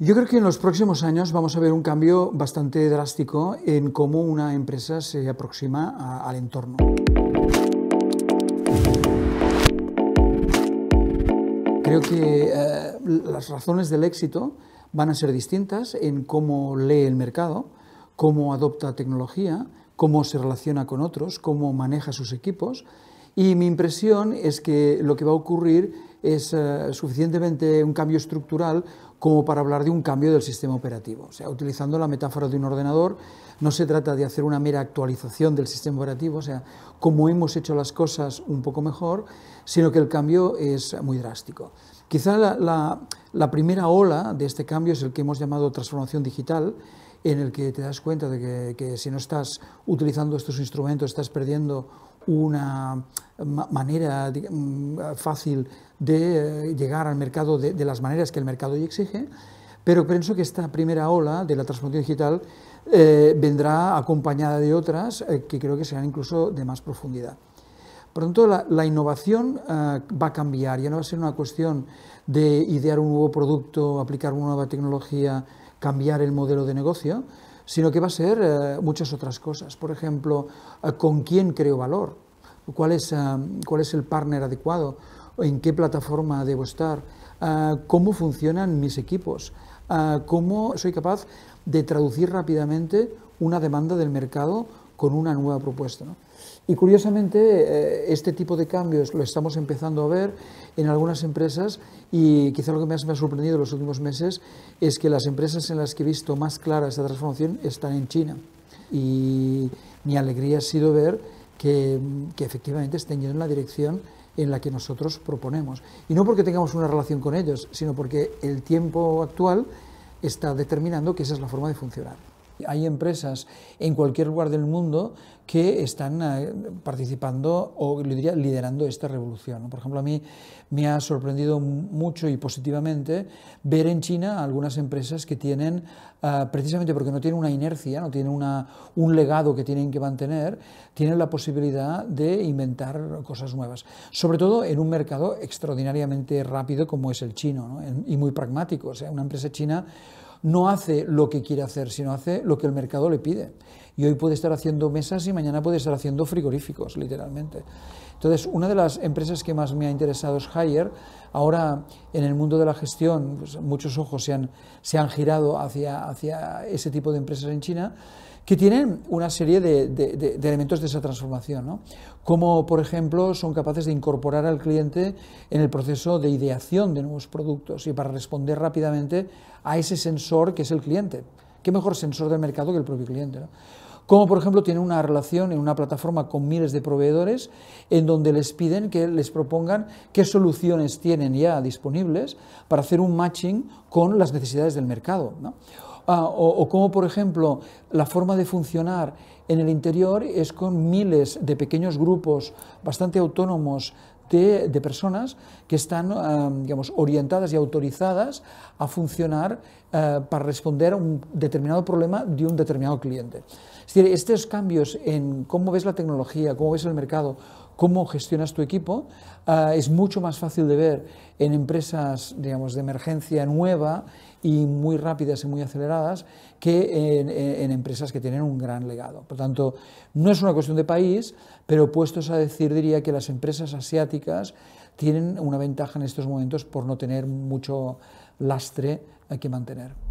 Yo creo que en los próximos años vamos a ver un cambio bastante drástico en cómo una empresa se aproxima al entorno. Creo que eh, las razones del éxito van a ser distintas en cómo lee el mercado, cómo adopta tecnología, cómo se relaciona con otros, cómo maneja sus equipos. Y mi impresión es que lo que va a ocurrir es eh, suficientemente un cambio estructural como para hablar de un cambio del sistema operativo. O sea, utilizando la metáfora de un ordenador, no se trata de hacer una mera actualización del sistema operativo, o sea, como hemos hecho las cosas un poco mejor, sino que el cambio es muy drástico. Quizá la, primera ola de este cambio es el que hemos llamado transformación digital, en el que te das cuenta de que si no estás utilizando estos instrumentos estás perdiendo una, manera mm, fácil de eh, llegar al mercado de, las maneras que el mercado hoy exige, pero pienso que esta primera ola de la transformación digital eh, vendrá acompañada de otras eh, que creo que serán incluso de más profundidad. Por lo tanto, la, innovación va a cambiar, ya no va a ser una cuestión de idear un nuevo producto, aplicar una nueva tecnología, cambiar el modelo de negocio, sino que va a ser muchas otras cosas. Por ejemplo, con quién creo valor, Ah, cuál es, el partner adecuado, en qué plataforma debo estar, ah, cómo funcionan mis equipos, ah, cómo soy capaz de traducir rápidamente una demanda del mercado con una nueva propuesta. Y curiosamente, eh, este tipo de cambios lo estamos empezando a ver en algunas empresas y quizá lo que más me ha sorprendido en los últimos meses es que las empresas en las que he visto más clara esta transformación están en China. Y mi alegría ha sido ver que, efectivamente estén yendo en la dirección en la que nosotros proponemos. Y no porque tengamos una relación con ellos, sino porque el tiempo actual está determinando que esa es la forma de funcionar hay empresas en cualquier lugar del mundo que están eh, participando o diría, liderando esta revolución. Por ejemplo, a mí me ha sorprendido mucho y positivamente ver en China algunas empresas que tienen, ah, precisamente porque no tienen una inercia, no tienen una, un legado que tienen que mantener, tienen la posibilidad de inventar cosas nuevas. Sobre todo en un mercado extraordinariamente rápido como es el chino y muy pragmático. O sea, una empresa china no hace lo que quiere hacer, sino hace lo que el mercado le pide. Y hoy puede estar haciendo mesas y mañana puede estar haciendo frigoríficos, literalmente. Entonces, una de las empresas que más me ha interesado es Hire. Ahora, en el mundo de la gestión, pues, muchos ojos se han, girado hacia ese tipo de empresas en China que tienen una serie de, elementos de esa transformación, ¿no? como por ejemplo son capaces de incorporar al cliente en el proceso de ideación de nuevos productos y para responder rápidamente a ese sensor que es el cliente. ¿Qué mejor sensor del mercado que el propio cliente? como por ejemplo tienen una relación en una plataforma con miles de proveedores en donde les piden que les propongan qué soluciones tienen ya disponibles para hacer un matching con las necesidades del mercado. Ah, o, cómo, como, por ejemplo, la forma de funcionar en el interior es con miles de pequeños grupos bastante autónomos de, personas que están, digamos, orientadas y autorizadas a funcionar eh, para responder a un determinado problema de un determinado cliente. Es decir, estos cambios en cómo ves la tecnología, cómo ves el mercado, cómo gestionas tu equipo. Ah, es mucho más fácil de ver en empresas, digamos, de emergencia nueva y muy rápidas y muy aceleradas que en, empresas que tienen un gran legado. Por tanto, no es una cuestión de país, pero puestos a decir, diría que las empresas asiáticas tienen una ventaja en estos momentos por no tener mucho lastre que mantener.